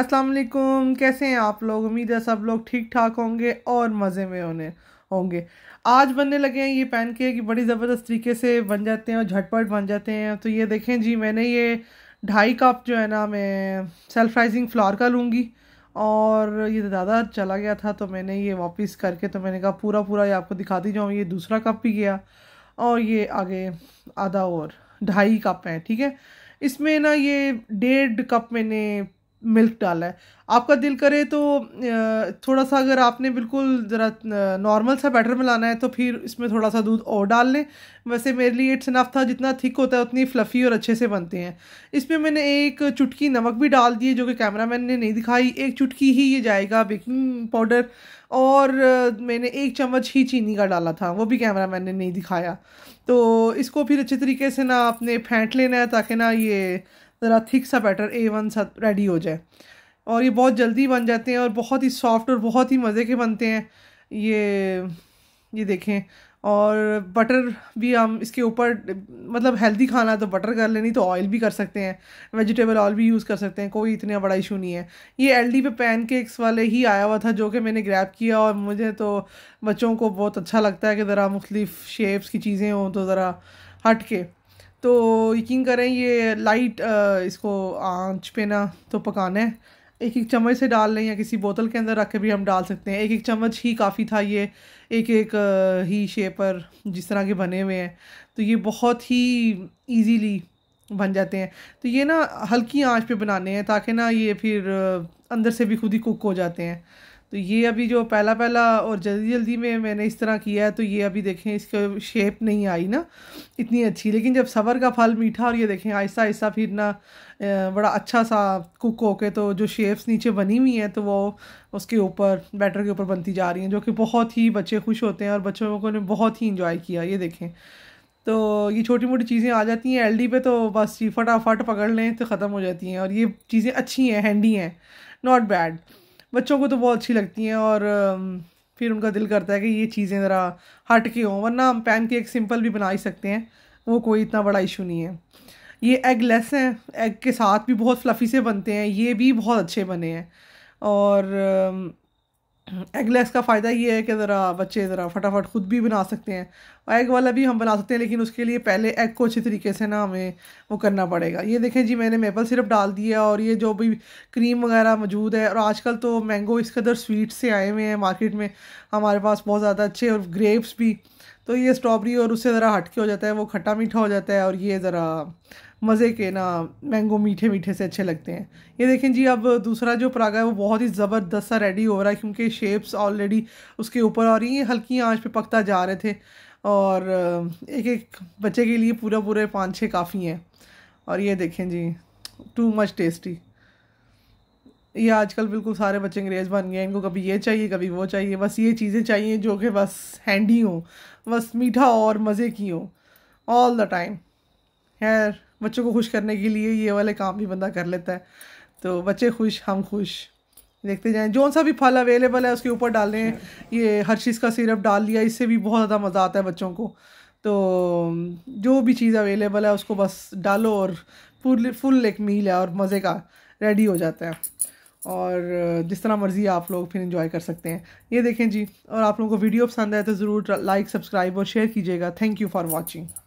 अस्सलाम वालेकुम कैसे हैं आप लोग उम्मीद है सब लोग ठीक ठाक होंगे और मज़े में होने होंगे आज बनने लगे हैं ये पैन केक बड़ी ज़बरदस्त तरीके से बन जाते हैं और झटपट बन जाते हैं तो ये देखें जी मैंने ये ढाई कप जो है ना मैं सेल्फ राइजिंग फ्लावर का लूँगी और ये तो ज़्यादा चला गया था तो मैंने ये वापस करके तो मैंने कहा पूरा पूरा ये आपको दिखा दी जाऊँ ये दूसरा कप भी गया और ये आगे आधा और ढाई कप है ठीक है इसमें ना ये डेढ़ कप मैंने मिल्क डाला है आपका दिल करे तो थोड़ा सा अगर आपने बिल्कुल ज़रा नॉर्मल सा बैटर में लाना है तो फिर इसमें थोड़ा सा दूध और डाल लें वैसे मेरे लिए इट्स इनफ था जितना थिक होता है उतनी फ्लफ़ी और अच्छे से बनते हैं इसमें मैंने एक चुटकी नमक भी डाल दी जो कि कैमरामैन ने नहीं दिखाई एक चुटकी ही ये जाएगा बेकिंग पाउडर और मैंने एक चम्मच ही चीनी का डाला था वो भी कैमरा मैन ने नहीं दिखाया तो इसको फिर अच्छे तरीके से ना आपने फेंट लेना है ताकि ना ये ज़रा थिक सा बैटर ए वन सा रेडी हो जाए और ये बहुत जल्दी बन जाते हैं और बहुत ही सॉफ्ट और बहुत ही मज़े के बनते हैं ये ये देखें और बटर भी हम इसके ऊपर मतलब हेल्दी खाना तो बटर कर लेनी तो ऑयल भी कर सकते हैं वेजिटेबल ऑयल भी यूज़ कर सकते हैं कोई इतना बड़ा इशू नहीं है ये एल डी पे पैन केक्स वाले ही आया हुआ था जो कि मैंने ग्रैब किया और मुझे तो बच्चों को बहुत अच्छा लगता है कि ज़रा मुख्तलिफ़ शेप्स की चीज़ें हों तो ज़रा हट के तो यकीन करें ये लाइट इसको आंच पे ना तो पकाना है एक एक चम्मच से डाल लें या किसी बोतल के अंदर रख के भी हम डाल सकते हैं एक एक चम्मच ही काफ़ी था ये एक एक ही शेप पर जिस तरह के बने हुए हैं तो ये बहुत ही इजीली बन जाते हैं तो ये ना हल्की आंच पे बनाने हैं ताकि ना ये फिर अंदर से भी खुद ही कुक हो जाते हैं तो ये अभी जो पहला पहला और जल्दी जल्दी में मैंने इस तरह किया है तो ये अभी देखें इसके शेप नहीं आई ना इतनी अच्छी लेकिन जब सबर का फल मीठा और ये देखें आहिस्ता आहिस्ता फिर ना बड़ा अच्छा सा कुक होके तो जो शेप्स नीचे बनी हुई हैं तो वो उसके ऊपर बैटर के ऊपर बनती जा रही हैं जो कि बहुत ही बच्चे खुश होते हैं और बच्चों को ने बहुत ही इंजॉय किया ये देखें तो ये छोटी मोटी चीज़ें आ जाती हैं एलडी पे तो बस फटाफट पकड़ लें तो ख़त्म हो जाती हैं और ये चीज़ें अच्छी हैं हैंडी हैं नॉट बैड बच्चों को तो बहुत अच्छी लगती हैं और फिर उनका दिल करता है कि ये चीज़ें ज़रा हट के हों वरना हम पैन केक सिंपल भी बना ही सकते हैं वो कोई इतना बड़ा इशू नहीं है ये एग लेस हैं एग के साथ भी बहुत फ्लफ़ी से बनते हैं ये भी बहुत अच्छे बने हैं और एगलेस का फ़ायदा ये है कि ज़रा बच्चे ज़रा फटाफट ख़ुद भी बना सकते हैं और एग वाला भी हम बना सकते हैं लेकिन उसके लिए पहले एग को अच्छी तरीके से ना हमें वो करना पड़ेगा ये देखें जी मैंने मेपल सिरप डाल दिया और ये जो भी क्रीम वगैरह मौजूद है और आजकल तो मैंगो इस कदर स्वीट से आए हुए हैं मार्केट में हमारे पास बहुत ज़्यादा अच्छे और ग्रेप्स भी तो ये स्ट्रॉबेरी और उससे ज़रा हटके हो जाता है वो खट्टा मीठा हो जाता है और ये ज़रा मज़े के ना मैंगो मीठे मीठे से अच्छे लगते हैं ये देखें जी अब दूसरा जो परागा है वो बहुत ही ज़बरदस्त सा रेडी हो रहा है क्योंकि शेप्स ऑलरेडी उसके ऊपर और ये हल्की आंच पे पकता जा रहे थे और एक एक बच्चे के लिए पूरा पूरे पाँच छः काफ़ी हैं और ये देखें जी टू मच टेस्टी ये आजकल बिल्कुल सारे बच्चे अंग्रेज़ बन गए इनको कभी ये चाहिए कभी वो चाहिए बस ये चीज़ें चाहिए जो कि बस हैंडी हों बस मीठा और मज़े की हो ऑल द टाइम खैर बच्चों को खुश करने के लिए ये वाले काम भी बंदा कर लेता है तो बच्चे खुश हम खुश देखते जाएं जो सा भी फल अवेलेबल है उसके ऊपर डालें ये हर चीज़ का सिरप डाल लिया इससे भी बहुत ज़्यादा मज़ा आता है बच्चों को तो जो भी चीज़ अवेलेबल है उसको बस डालो और फुल फुल एक मील है और मज़े का रेडी हो जाता है और जिस तरह मर्ज़ी आप लोग फिर इंजॉय कर सकते हैं ये देखें जी और आप लोगों को वीडियो पसंद आए तो ज़रूर लाइक सब्सक्राइब और शेयर कीजिएगा थैंक यू फॉर वॉचिंग